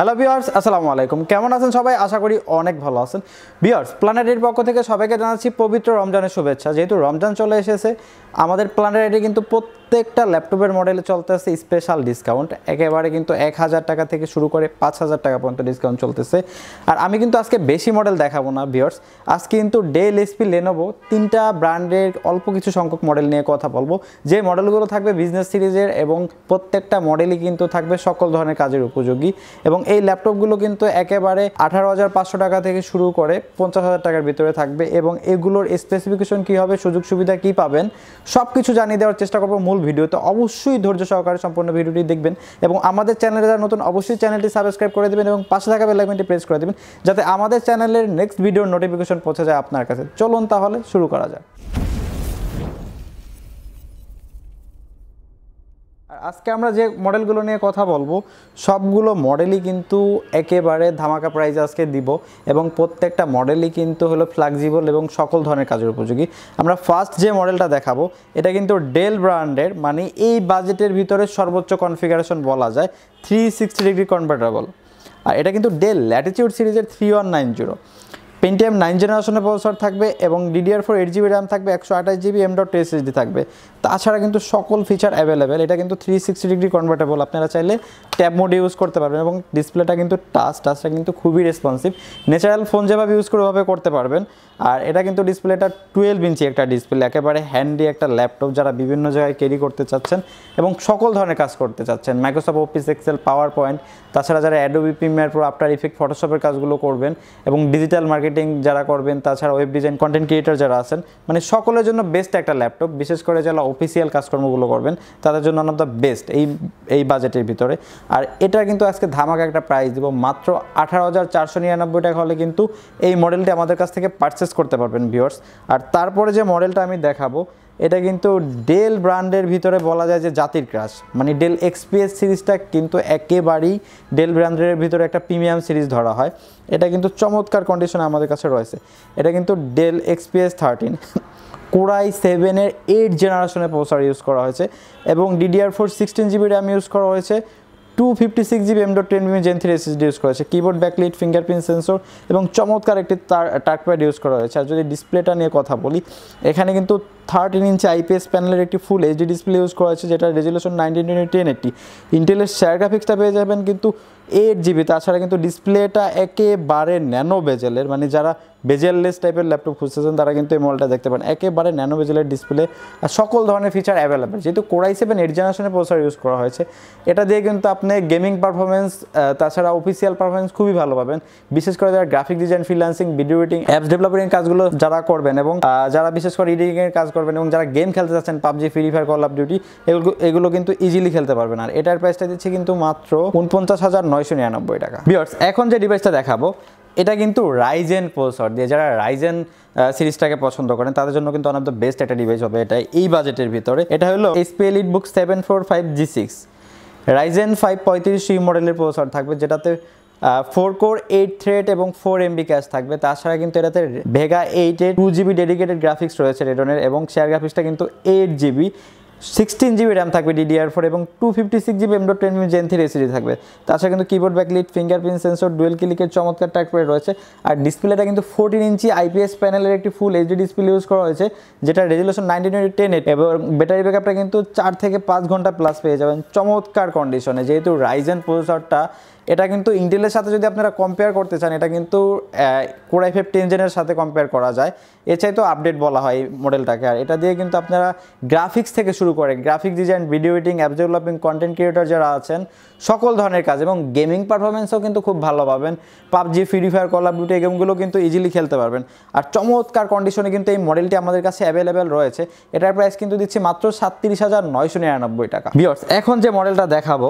hello বিয়ার্স আসসালামু আলাইকুম কেমন আছেন সবাই আশা করি অনেক ভালো আছেন বিয়ার্স প্ল্যানেটের পক্ষ থেকে সবাইকে জানাচ্ছি পবিত্র রমজানের শুভেচ্ছা যেহেতু রমজান চলে এসেছে আমাদের প্ল্যানেটে কিন্তু প্রত্যেকটা ল্যাপটপের মডেলে চলতেছে স্পেশাল ডিসকাউন্ট একেবারে কিন্তু এক হাজার টাকা থেকে শুরু করে পাঁচ হাজার টাকা পর্যন্ত ডিসকাউন্ট চলতেছে আর আমি কিন্তু আজকে বেশি মডেল দেখাবো না ভিওর্স আজকে কিন্তু ডেল এসপি লেনোভো তিনটা ব্র্যান্ডের অল্প কিছু সংখ্যক মডেল নিয়ে কথা বলবো যে মডেলগুলো থাকবে বিজনেস সিরিজের এবং প্রত্যেকটা মডেলই কিন্তু থাকবে সকল ধরনের কাজের উপযোগী এবং এই ল্যাপটপগুলো কিন্তু একেবারে আঠারো হাজার পাঁচশো টাকা থেকে শুরু করে পঞ্চাশ হাজার টাকার ভিতরে থাকবে এবং এগুলোর স্পেসিফিকেশন কী হবে সুযোগ সুবিধা কী পাবেন সব কিছু জানিয়ে দেওয়ার চেষ্টা করবো মূল ভিডিও তো অবশ্যই ধৈর্য সহকারে সম্পূর্ণ ভিডিওটি দেখবেন এবং আমাদের চ্যানেলে যারা নতুন অবশ্যই চ্যানেলটি সাবস্ক্রাইব করে দেবেন এবং পাশে থাকা বেলাইকনটি প্রেস করে দেবেন যাতে আমাদের চ্যানেলের নেক্সট ভিডিওর নোটিফিকেশন পৌঁছে যায় আপনার কাছে চলুন তাহলে শুরু করা যাক আজকে আমরা যে মডেলগুলো নিয়ে কথা বলবো সবগুলো মডেলই কিন্তু একেবারে ধামাকা প্রাইজ আজকে দিব এবং প্রত্যেকটা মডেলই কিন্তু হলো ফ্লেক্সিবল এবং সকল ধরনের কাজের উপযোগী আমরা ফার্স্ট যে মডেলটা দেখাবো এটা কিন্তু ডেল ব্র্যান্ডের মানে এই বাজেটের ভিতরে সর্বোচ্চ কনফিগারেশন বলা যায় থ্রি সিক্সটি ডিগ্রি কনভার্টেবল আর এটা কিন্তু ডেল ল্যাটিটিউড সিরিজের three one nine zero Pentium nine জেনারেশনের প্রসেসর থাকবে এবং DDR four eight GB RAM থাকবে একশো আঠাশ জিবি এম ডট এসএসডি থাকবে তাছাড়া কিন্তু সকল ফিচার অ্যাভেলেবেল এটা কিন্তু থ্রি সিক্সটি ডিগ্রি কনভার্টেবল আপনারা চাইলে ট্যাব মোড ইউজ করতে পারবেন এবং ডিসপ্লেটা কিন্তু টাচ টাচটা কিন্তু খুবই রেসপন্সিভ ন্যাচারাল ফোন যেভাবে ইউজ করে ওভাবে করতে পারবেন আর এটা কিন্তু ডিসপ্লেটা টুয়েলভ ইঞ্চি একটা ডিসপ্লে একেবারে হ্যান্ডি একটা ল্যাপটপ যারা বিভিন্ন জায়গায় ক্যারি করতে চাচ্ছেন এবং সকল ধরনের কাজ করতে চাচ্ছেন Microsoft Office Excel PowerPoint তাছাড়া যারা Adobe Premiere Pro After Effect ফটোশপের কাজগুলো করবেন এবং ডিজিটাল মার্কেট মার্কেটিং যারা করবেন তাছাড়া ওয়েব ডিজাইন কন্টেন্ট ক্রিয়েটার যারা আছেন মানে সকলের জন্য বেস্ট একটা ল্যাপটপ বিশেষ করে যারা অফিসিয়াল কাজকর্মগুলো করবেন তাদের জন্য ওয়ান অফ দ্য বেস্ট এই এই বাজেটের ভিতরে আর এটা কিন্তু আজকে ধামাকা একটা প্রাইস দিব মাত্র আঠারো হাজার চারশো নিরানব্বই টাকা হলে কিন্তু এই মডেলটি আমাদের কাছ থেকে পারচেস করতে পারবেন ভিওর্স আর তারপরে যে মডেলটা আমি দেখাবো এটা কিন্তু ডেল ব্র্যান্ডের ভিতরে বলা যায় যে জাতির ক্রাশ মানে ডেল এক্সপিএস সিরিজটা কিন্তু একেবারেই ডেল ব্র্যান্ডের ভিতরে একটা প্রিমিয়াম সিরিজ ধরা হয় এটা কিন্তু চমৎকার কন্ডিশনে আমাদের কাছে রয়েছে এটা কিন্তু ডেল এক্সপিএস থার্টিন কোরাই সেভেনের এইট জেনারেশনের প্রসার ইউজ করা হয়েছে এবং DDR four sixteen GB RAM use করা হয়েছে two fifty six GB M dot ten NVMe gen three SSD use করা হয়েছে কিবোর্ড ব্যাকলিট ফিঙ্গারপ্রিন্ট সেন্সর এবং চমৎকার একটি তার টাচপ্যাড ইউজ করা হয়েছে আর যদি ডিসপ্লেটা নিয়ে কথা বলি এখানে কিন্তু থার্টিন ইঞ্চি আইপিএস প্যানেলের একটি ফুল এইচডি ডিসপ্লে ইউজ করা হয়েছে যেটা রেজুলেশন নাইনটিন টেন এইটটি ইন্টেলের শেয়ার গ্রাফিক্সটা পেয়ে যাবেন কিন্তু এইট জিবি তাছাড়া কিন্তু ডিসপ্লেটা একেবারে ন্যানো বেজেলের মানে যারা বেজেললেস টাইপের ল্যাপটপ খুঁজতেছেন তারা কিন্তু এই মলটা দেখতে পান একেবারে ন্যানো বেজেলের ডিসপ্লে আর সকল ধরনের ফিচার অ্যাভেলেবেল যেহেতু কোরাই সেভেন এইট জেনারেশনের প্রসার ইউজ করা হয়েছে এটা দিয়ে কিন্তু আপনি গেমিং পারফরমেন্স তাছাড়া অফিসিয়াল পারফরমেন্স খুবই ভালো পাবেন বিশেষ করে যারা graphic design freelancing video editing apps developing কাজগুলো যারা করবেন এবং যারা বিশেষ করে এডিটিংয়ের কাজ করবেন এবং যারা গেম খেলতে চাচ্ছেন PUBG Free Fire Call of Duty এগুলো এগুলো কিন্তু ইজিলি খেলতে পারবেন আর এটার প্রাইসটা দিচ্ছে কিন্তু মাত্র উনপঞ্চাশ হাজার নয় নয়শো নিরানব্বই টাকা বিয়ার্স এখন যে ডিভাইসটা দেখাবো এটা কিন্তু রাইজেন প্রসর দিয়ে যারা রাইজেন সিরিজটাকে পছন্দ করেন তাদের জন্য কিন্তু অনেক দ্য বেস্ট একটা ডিভাইস হবে এটা এই বাজেটের ভিতরে এটা হলো HP Elite Book seven four five G six Ryzen five পঁয়ত্রিশ সি মডেলের প্রসর থাকবে যেটাতে ফোর কোর এইট থ্রেড এবং ফোর এমবি ক্যাশ থাকবে তাছাড়া কিন্তু এটাতে ভেগা এইটের টু জিবি ডেডিকেটেড গ্রাফিক্স রয়েছে রেডনের এবং শেয়ার গ্রাফিক্সটা কিন্তু eight GB sixteen GB RAM থাকবে ডিডিআর ফোর এবং two fifty six GB M dot ten gen three SSD থাকবে তাছাড়া কিন্তু keyboard backlit fingerprint sensor dual ক্লিকের চমৎকার টাইপের রয়েছে আর ডিসপ্লেটা কিন্তু ফোরটিন ইঞ্চি আইপিএস প্যানেলের একটি ফুল এইচডি ডিসপ্লে ইউজ করা হয়েছে যেটা resolution nineteen twenty ten eight এবং ব্যাটারি ব্যাকআপটা কিন্তু চার থেকে পাঁচ ঘন্টা প্লাস পেয়ে যাবেন চমৎকার কন্ডিশনে যেহেতু রাইজেন প্রসেসরটা এটা কিন্তু ইন্টেলের সাথে যদি আপনারা কম্পেয়ার করতে চান এটা কিন্তু কোড়াই ফাইভ টেনজেনের সাথে কম্পেয়ার করা যায় এছাড়া তো আপডেট বলা হয় এই মডেলটাকে আর এটা দিয়ে কিন্তু আপনারা গ্রাফিক্স থেকে শুরু করে graphic design video editing app developing content creator যারা আছেন সকল ধরনের কাজ এবং গেমিং পারফরমেন্সও কিন্তু খুব ভালো পাবেন PUBG Free Fire Call of Duty গেমগুলো কিন্তু ইজিলি খেলতে পারবেন আর চমৎকার কন্ডিশনে কিন্তু এই মডেলটি আমাদের কাছে অ্যাভেলেবেল রয়েছে এটার প্রাইস কিন্তু দিচ্ছি মাত্র সাতত্রিশ হাজার নয়শো নিরানব্বই টাকা বিয়ার্স এখন যে মডেলটা দেখাবো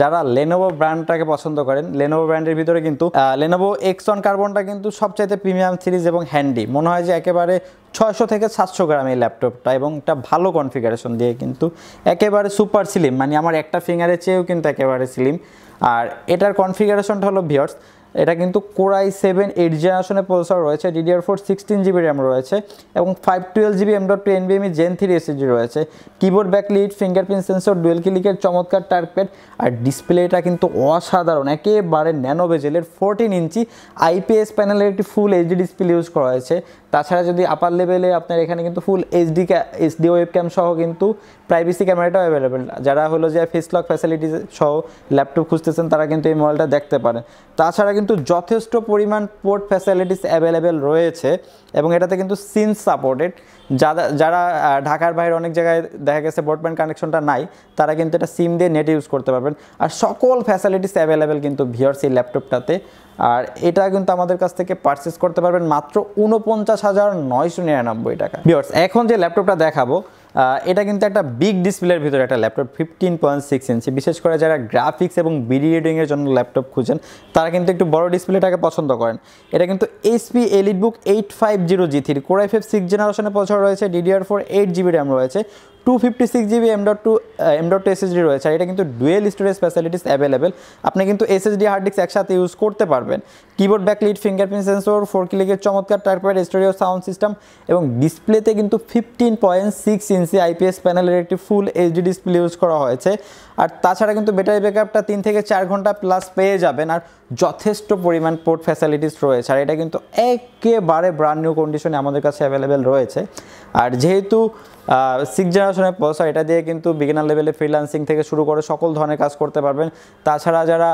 যারা লেনোভো ব্র্যান্ডটাকে পছন্দ করেন লেনোভো ব্র্যান্ডের ভিতরে কিন্তু লেনোভো এক্সন কার্বনটা কিন্তু সবচাইতে প্রিমিয়াম সিরিজ এবং হ্যান্ডি মনে হয় যে একেবারে ছয়শো থেকে সাতশো গ্রাম এই ল্যাপটপটা এবং একটা ভালো কনফিগারেশন দিয়ে কিন্তু একেবারে সুপার স্লিম মানে আমার একটা ফিঙ্গারের চেয়েও কিন্তু একেবারে স্লিম আর এটার কনফিগারেশনটা হলো ভিওর্স এটা কিন্তু কোরাই সেভেন এইট জেনারেশনের প্রসেসর রয়েছে DDR four sixteen GB RAM রয়েছে এবং five twelve GB M dot two NVMe gen three G রয়েছে keyboard back lit fingerprint sensor dual ক্লিকের চমৎকার টার্কপ্যাড আর ডিসপ্লেটা কিন্তু অসাধারণ একেবারে ন্যানো বেজেলের ফোরটিন ইঞ্চি আইপিএস প্যানেলের একটি ফুল এইচডি ডিসপ্লে ইউজ করা হয়েছে তাছাড়া যদি আপার লেভেলে আপনার এখানে কিন্তু full HD HD web cam সহ কিন্তু প্রাইভেসি ক্যামেরাটাও অ্যাভেলেবেল যারা হলো যে ফেস লক ফ্যাসিলিটি সহ ল্যাপটপ খুঁজতেছেন তারা কিন্তু এই মোবাইলটা দেখতে পারেন তাছাড়া কিন্তু যথেষ্ট পরিমাণ পোর্ট ফ্যাসিলিটিস অ্যাভেলেবেল রয়েছে এবং এটাতে কিন্তু সিন সাপোর্টেড যারা যারা ঢাকার বাইরে অনেক জায়গায় দেখা গেছে ব্রডব্যান্ড কানেকশনটা নাই তারা কিন্তু এটা সিম দিয়ে নেট ইউজ করতে পারবেন আর সকল ফ্যাসিলিটিস অ্যাভেলেবেল কিন্তু ভিওর সি ল্যাপটপটাতে আর এটা কিন্তু আমাদের কাছ থেকে পারচেস করতে পারবেন মাত্র উনপঞ্চাশ হাজার নয়শো নিরানব্বই টাকা বিয়ার্স এখন যে ল্যাপটপটা দেখাবো এটা কিন্তু একটা বিগ ডিসপ্লের ভিতরে একটা laptop fifteen point six inch বিশেষ করে যারা গ্রাফিক্স এবং ভিডিওডিংয়ের জন্য ল্যাপটপ খুঁজেন তারা কিন্তু একটু বড় ডিসপ্লেটাকে পছন্দ করেন এটা কিন্তু HP Elite Book eight five zero G three core i five six জেনারেশনে পছন্দ রয়েছে DDR four eight GB RAM রয়েছে two fifty six GB M dot two M dot two SSD রয়েছে আর এটা কিন্তু ডুয়েল স্টোরেজ ফ্যাসিলিটিস অ্যাভেলেবেল আপনি কিন্তু এসএসডি হার্ড ডিস্ক একসাথে ইউজ করতে পারবেন keyboard lit fingerprint sensor four ক্লিকের চমৎকার টাইপের স্টোরিও সাউন্ড সিস্টেম এবং ডিসপ্লেতে কিন্তু fifteen point six inch IPS প্যানেলের একটি ফুল এইচডি ডিসপ্লে ইউজ করা হয়েছে আর তাছাড়া কিন্তু ব্যাটারি ব্যাকআপটা তিন থেকে চার ঘন্টা প্লাস পেয়ে যাবেন আর যথেষ্ট পরিমাণ পোর্ট ফ্যাসিলিটিস রয়েছে আর এটা কিন্তু একেবারে ব্রান্ড নিউ কন্ডিশনে আমাদের কাছে অ্যাভেলেবেল রয়েছে আর যেহেতু সিক্স জেনারেশন বছরের প্রসেসর এটা দিয়ে কিন্তু বিগিনার লেভেলে ফ্রিলান্সিং থেকে শুরু করে সকল ধরনের কাজ করতে পারবেন তাছাড়া যারা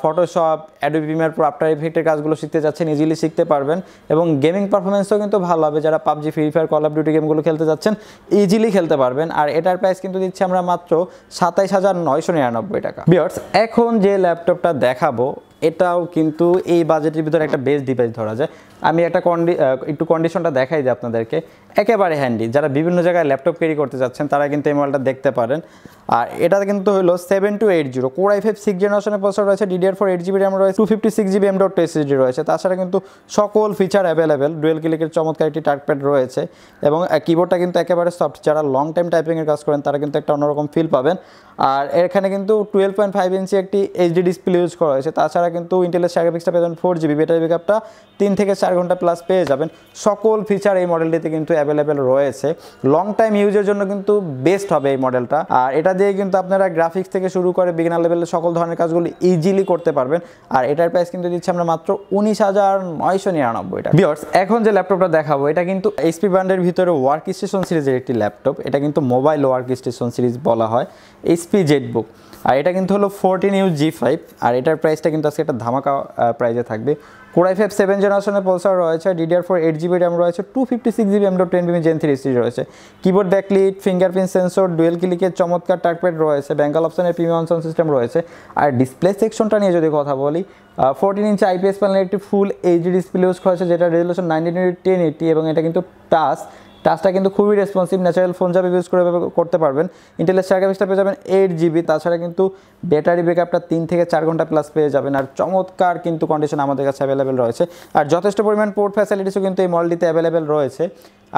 Photoshop Adobe Premiere Pro After ইফেক্টের কাজগুলো শিখতে যাচ্ছেন ইজিলি শিখতে পারবেন এবং গেমিং পারফরমেন্সও কিন্তু ভালো হবে যারা PUBG Free Fire Call of Duty গেমগুলো খেলতে যাচ্ছেন ইজিলি খেলতে পারবেন আর এটার প্রাইস কিন্তু দিচ্ছি আমরা মাত্র সাতাইশ হাজার নয়শো নিরানব্বই টাকা বিয়ার্স এখন যে ল্যাপটপটা দেখাবো এটাও কিন্তু এই বাজেটের ভিতরে একটা বেস্ট ডিভাইস ধরা যায় আমি একটা কন্ডি একটু কন্ডিশনটা দেখাই দিই আপনাদেরকে একেবারে হ্যান্ডি যারা বিভিন্ন জায়গায় ল্যাপটপ ক্যারি করতে যাচ্ছেন তারা কিন্তু এই মোবাইলটা দেখতে পারেন আর এটা কিন্তু হলো seven two eight zero core i five six জেনারেশনের প্রসেসর রয়েছে DDR four eight GB RAM রয়েছে two fifty six GB M dot SSD রয়েছে তাছাড়া কিন্তু সকল ফিচার অ্যাভেলেবেল ডুয়েল ক্লিকের চমৎকার একটি টার্কপ্যাড রয়েছে এবং কিবোর্ডটা কিন্তু একেবারে সফট যারা লং টাইম টাইপিংয়ের কাজ করেন তারা কিন্তু একটা অন্যরকম ফিল পাবেন আর এখানে কিন্তু টুয়েলভ পয়েন্ট ফাইভ ইঞ্চি একটি এইচডি ডিসপ্লে ইউজ করা হয়েছে তাছাড়া কিন্তু ইন্টেলের সাইড পিক্সটা পেয়েছেন ফোর জিবি ব্যাটারি ব্যাকআপটা তিন থেকে চার চার ঘন্টা প্লাস পেয়ে যাবেন সকল ফিচার এই মডেলটিতে কিন্তু অ্যাভেলেবেল রয়েছে লং টাইম ইউজের জন্য কিন্তু বেস্ট হবে এই মডেলটা আর এটা দিয়ে কিন্তু আপনারা গ্রাফিক্স থেকে শুরু করে বিগিনার লেভেলের সকল ধরনের কাজগুলি ইজিলি করতে পারবেন আর এটার প্রাইস কিন্তু দিচ্ছে আমরা মাত্র উনিশ হাজার নয়শো নিরানব্বই টাকা বিয়ার্স এখন যে ল্যাপটপটা দেখাবো এটা কিন্তু এইচপি ব্র্যান্ডের ভিতরে ওয়ার্ক স্টেশন সিরিজের একটি ল্যাপটপ এটা কিন্তু মোবাইল ওয়ার্ক স্টেশন সিরিজ বলা হয় এইচপি জেট বুক আর এটা কিন্তু হলো ফোরটিন ইউ জি ফাইভ আর এটার প্রাইসটা কিন্তু আজকে একটা ধামাকা প্রাইজে থাকবে কোরাই ফাইভ সেভেন জেনারেশনের পলসার রয়েছে DDR four eight GB RAM রয়েছে two fifty six GB M dot ten NVMe gen three series রয়েছে keyboard backlit fingerprint sensor dual ক্লিকের চমৎকার টার্কপ্যাড রয়েছে ব্যাঙ্গাল অপশনের প্রিমিয়াম সাউন্ড সিস্টেম রয়েছে আর ডিসপ্লে সেকশনটা নিয়ে যদি কথা বলি ফোরটিন ইঞ্চ আইপিএস প্যানেল একটি ফুল এইচডি ডিসপ্লে ইউজ করেছে যেটা রেজলিউশন নাইনটিন টেন এইটি এবং এটা কিন্তু টাচ টাচটা কিন্তু খুবই রেসপন্সিভ ন্যাচারাল ফোন যাবে ইউজ করে করতে পারবেন ইন্টেলের স্ট্রাইক অ্যাপসটা পেয়ে যাবেন এইট জিবি তাছাড়া কিন্তু ব্যাটারি ব্যাকআপটা তিন থেকে চার ঘন্টা প্লাস পেয়ে যাবেন আর চমৎকার কিন্তু কন্ডিশন আমাদের কাছে অ্যাভেলেবেল রয়েছে আর যথেষ্ট পরিমাণ পোর্ট ফ্যাসিলিটিসও কিন্তু এই মডেলটিতে অ্যাভেলেবেল রয়েছে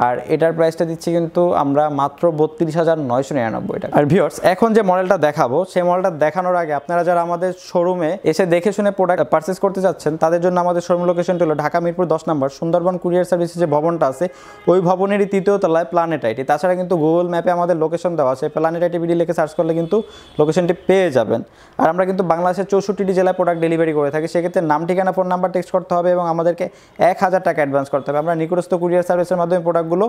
আর এটার প্রাইসটা দিচ্ছি কিন্তু আমরা মাত্র বত্রিশ হাজার নয়শো নিরানব্বই টাকা আর ভিওর্স এখন যে মডেলটা দেখাবো সেই মডেলটা দেখানোর আগে আপনারা যারা আমাদের শোরুমে এসে দেখে শুনে প্রোডাক্ট পার্চেস করতে চাচ্ছেন তাদের জন্য আমাদের শোরুম লোকেশনটি হলো ঢাকা মিরপুর দশ নম্বর সুন্দরবন কুরিয়ার সার্ভিসের যে ভবনটা আছে ওই ভবনেরই তৃতীয় তলায় প্ল্যানেট আইটি তাছাড়া কিন্তু গুগল ম্যাপে আমাদের লোকেশন দেওয়া আছে প্ল্যানেট আইটি ভিডিও লিখে সার্চ করলে কিন্তু লোকেশনটি পেয়ে যাবেন আর আমরা কিন্তু বাংলাদেশের চৌষট্টিটি জেলায় প্রোডাক্ট ডেলিভারি করে থাকি সেক্ষেত্রে নাম ঠিকানা ফোন নাম্বার টেক্সট করতে হবে এবং আমাদেরকে এক হাজার টাকা অ্যাডভান্স করতে হবে আমরা নিকটস্থ কুরিয়ার সার্ভিসের মাধ্যমে প্রোডাক্ট প্রোডাক্টগুলো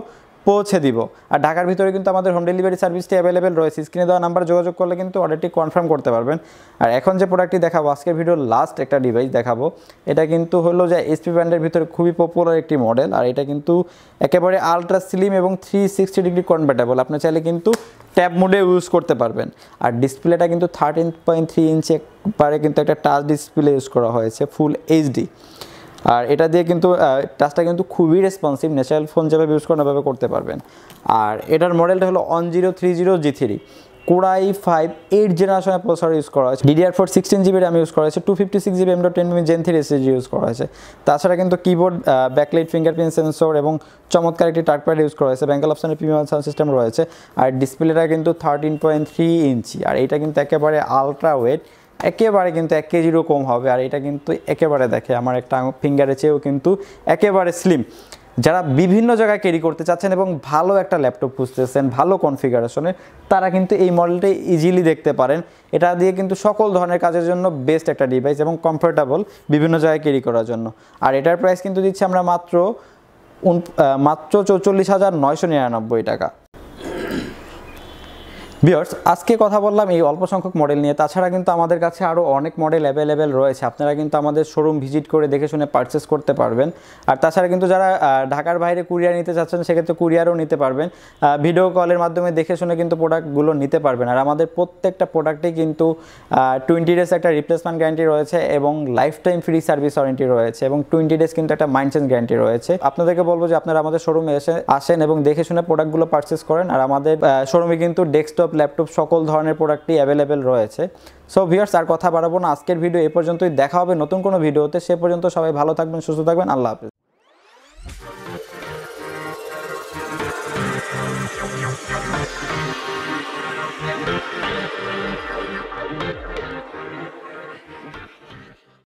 পৌঁছে দিব আর ঢাকার ভিতরে কিন্তু আমাদের হোম ডেলিভারি সার্ভিসটি অ্যাভেলেবেল রয়েছে স্ক্রিনে দেওয়া নাম্বার যোগাযোগ করলে কিন্তু অর্ডারটি কনফার্ম করতে পারবেন আর এখন যে প্রোডাক্টটি দেখাবো আজকের ভিডিওর লাস্ট একটা ডিভাইস দেখাবো এটা কিন্তু হলো যে এসপি ব্র্যান্ডের ভিতরে খুবই পপুলার একটি মডেল আর এটা কিন্তু একেবারে আলট্রা স্লিম এবং থ্রি সিক্সটি ডিগ্রি কনভার্টেবল আপনি চাইলে কিন্তু ট্যাব মোডে ইউজ করতে পারবেন আর ডিসপ্লেটা কিন্তু থার্টিন পয়েন্ট থ্রি ইঞ্চে পারে কিন্তু একটা টাচ ডিসপ্লে ইউজ করা হয়েছে ফুল এইচডি আর এটা দিয়ে কিন্তু টাচটা কিন্তু খুবই রেসপন্সিভ ন্যাচারাল ফোন যেভাবে ইউজ করেন ওভাবে করতে পারবেন আর এটার মডেলটা হলো one zero three zero G three core i five eight জেনারেশনের প্রসার ইউজ করা হয়েছে ডিডিআর ফোর সিক্সটিন জিবির আমি ইউজ করা হয়েছে two fifty six GB M dot ten gen three SSD use করা হয়েছে তাছাড়া কিন্তু কিবোর্ড ব্যাকলাইট ফিঙ্গারপ্রিন্ট সেন্সর এবং চমৎকার একটি টার্কপ্যাড ইউজ করা হয়েছে ব্যাঙ্গাল অপশনের প্রিমিয়াম সাউন্ড সিস্টেম রয়েছে আর ডিসপ্লেটা কিন্তু থার্টিন পয়েন্ট থ্রি ইঞ্চি আর এটা কিন্তু একেবারে আলট্রা ওয়েট একেবারে কিন্তু এক কেজিরও কম হবে আর এটা কিন্তু একেবারে দেখে আমার একটা ফিঙ্গারে চেয়েও কিন্তু একেবারে স্লিম যারা বিভিন্ন জায়গায় ক্যারি করতে চাচ্ছেন এবং ভালো একটা ল্যাপটপ খুঁজতেছেন ভালো কনফিগারেশনে তারা কিন্তু এই মডেলটা ইজিলি দেখতে পারেন এটা দিয়ে কিন্তু সকল ধরনের কাজের জন্য বেস্ট একটা ডিভাইস এবং কমফোর্টেবল বিভিন্ন জায়গায় ক্যারি করার জন্য আর এটার প্রাইস কিন্তু দিচ্ছে আমরা মাত্র মাত্র চৌচল্লিশ হাজার নয়শো নিরানব্বই টাকা বিয়ার্স আজকে কথা বললাম এই অল্প সংখ্যক মডেল নিয়ে তাছাড়া কিন্তু আমাদের কাছে আরও অনেক মডেল অ্যাভেলেবেল রয়েছে আপনারা কিন্তু আমাদের শোরুম ভিজিট করে দেখে শুনে পারচেস করতে পারবেন আর তাছাড়া কিন্তু যারা ঢাকার বাইরে কুরিয়ার নিতে চাচ্ছেন সেক্ষেত্রে কুরিয়ারও নিতে পারবেন ভিডিও কলের মাধ্যমে দেখে শুনে কিন্তু প্রোডাক্টগুলো নিতে পারবেন আর আমাদের প্রত্যেকটা প্রোডাক্টেই কিন্তু টোয়েন্টি ডেজ একটা রিপ্লেসমেন্ট গ্যারান্টি রয়েছে এবং life time free service warranty রয়েছে এবং টোয়েন্টি ডেজ কিন্তু একটা মাইন্ড চেঞ্জ গ্যারান্টি রয়েছে আপনাদেরকে বলবো যে আপনারা আমাদের শোরুমে এসে আসেন এবং দেখে শুনে প্রোডাক্টগুলো পারচেস করেন আর আমাদের শোরুমে কিন্তু ডেস্কটপ ডেস্কটপ ল্যাপটপ সকল ধরনের প্রোডাক্টই অ্যাভেলেবেল রয়েছে সো ভিউয়ার্স আর কথা বাড়াবো না আজকের ভিডিও এ পর্যন্তই দেখা হবে নতুন কোনো ভিডিওতে সে পর্যন্ত সবাই ভালো থাকবেন সুস্থ থাকবেন আল্লাহ হাফিজ